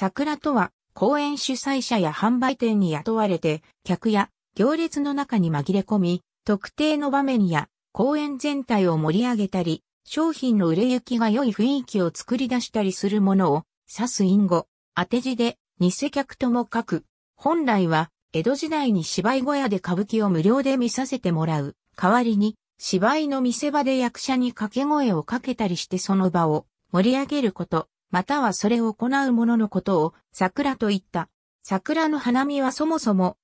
桜とは、公演主催者や販売店に雇われて、客や行列の中に紛れ込み、特定の場面や公園全体を盛り上げたり、商品の売れ行きが良い雰囲気を作り出したりするものを指す隠語、当て字で偽客とも書く。本来は、江戸時代に芝居小屋で歌舞伎を無料で見させてもらう。代わりに、芝居の見せ場で役者に掛け声をかけたりしてその場を盛り上げること。またはそれを行う者のことを桜と言った。桜の花見はそもそも、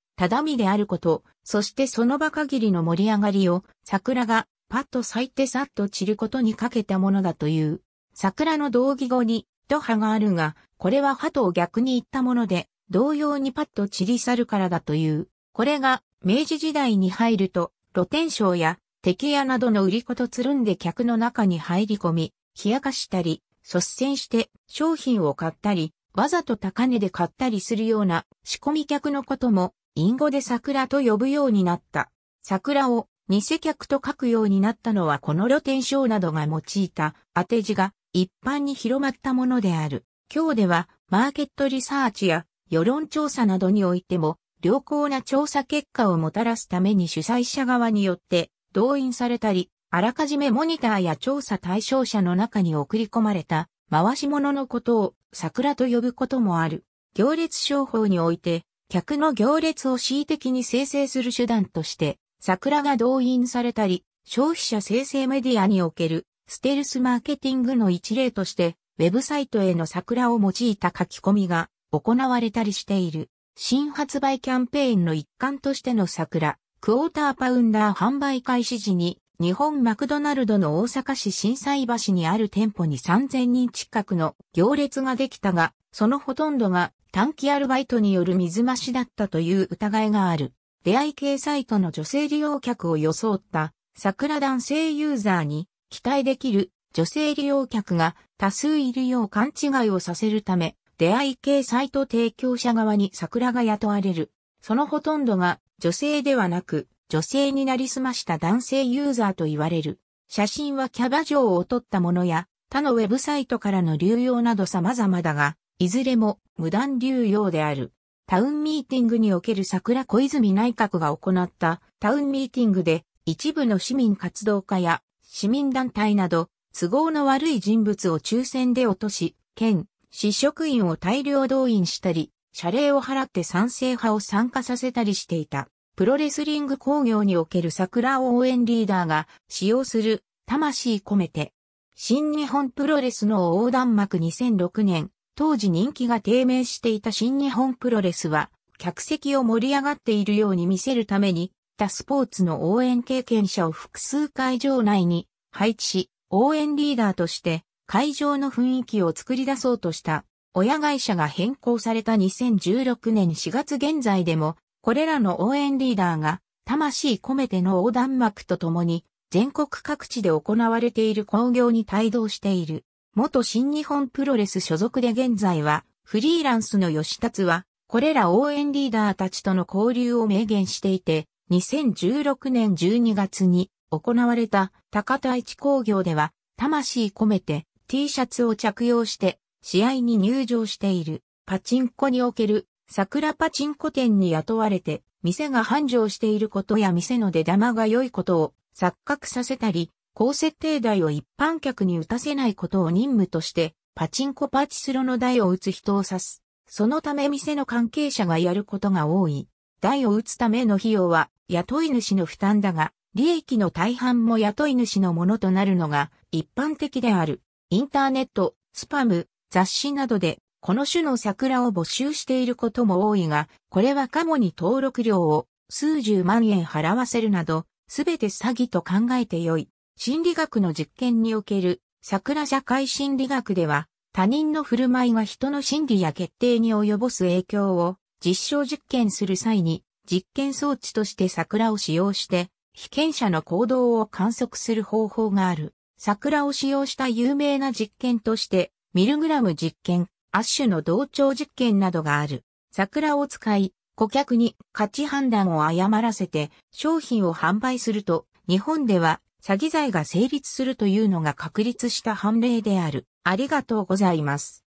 見であること、そしてその場限りの盛り上がりを、桜がパッと咲いてさっと散ることにかけたものだという。桜の同義語に、と葉があるが、これは葉とを逆に言ったもので、同様にパッと散り去るからだという。これが、明治時代に入ると、露天商や、敵屋などの売り子とつるんで客の中に入り込み、冷やかしたり、率先して商品を買ったり、わざと高値で買ったりするような仕込み客のことも、隠語で桜と呼ぶようになった。桜を偽客と書くようになったのはこの露天商などが用いた当て字が一般に広まったものである。今日ではマーケットリサーチや世論調査などにおいても良好な調査結果をもたらすために主催者側によって動員されたりあらかじめモニターや調査対象者の中に送り込まれた回し物のことを桜と呼ぶこともある。行列商法において、客の行列を恣意的に生成する手段として、桜が動員されたり、消費者生成メディアにおけるステルスマーケティングの一例として、ウェブサイトへの桜を用いた書き込みが行われたりしている。新発売キャンペーンの一環としての桜、クォーターパウンダー販売開始時に日本マクドナルドの大阪市震災橋にある店舗に3000人近くの行列ができたが、そのほとんどが短期アルバイトによる水増しだったという疑いがある。出会い系サイトの女性利用客を装った桜男性ユーザーに期待できる女性利用客が多数いるよう勘違いをさせるため、出会い系サイト提供者側に桜が雇われる。そのほとんどが女性ではなく、女性になりすました男性ユーザーと言われる。写真はキャバ嬢を撮ったものや、他のウェブサイトからの流用など様々だが、いずれも無断流用である。タウンミーティングにおける桜小泉内閣が行ったタウンミーティングで一部の市民活動家や市民団体など都合の悪い人物を抽選で落とし、県、市職員を大量動員したり、謝礼を払って賛成派を参加させたりしていた。プロレスリング工業における桜応援リーダーが使用する魂込めて。新日本プロレスの横断幕2006年、当時人気が低迷していた新日本プロレスは、客席を盛り上がっているように見せるために、他スポーツの応援経験者を複数会場内に配置し、応援リーダーとして会場の雰囲気を作り出そうとした。親会社が変更された2016年4月現在でもこれらの応援リーダーが、魂込めての横断幕とともに、全国各地で行われている興行に帯同している。元新日本プロレス所属で現在は、フリーランスの吉達は、これら応援リーダーたちとの交流を明言していて、2016年12月に行われた高田市工業では、魂込めて T シャツを着用して、試合に入場している。パチンコにおける桜パチンコ店に雇われて、店が繁盛していることや店の出玉が良いことを錯覚させたり、高設定台を一般客に打たせないことを任務として、パチンコパチスロの台を打つ人を指す。そのため店の関係者がやることが多い。台を打つための費用は雇い主の負担だが、利益の大半も雇い主のものとなるのが一般的である。インターネット、スパム、雑誌などでこの種の桜を募集していることも多いが、これはカモに登録料を数十万円払わせるなど、すべて詐欺と考えてよい。心理学の実験における桜社会心理学では、他人の振る舞いが人の心理や決定に及ぼす影響を実証実験する際に、実験装置として桜を使用して、被験者の行動を観測する方法がある。桜を使用した有名な実験として、ミルグラム実験、アッシュの同調実験などがある。桜を使い、顧客に価値判断を誤らせて商品を販売すると、日本では詐欺罪が成立するというのが確立した判例である。ありがとうございます。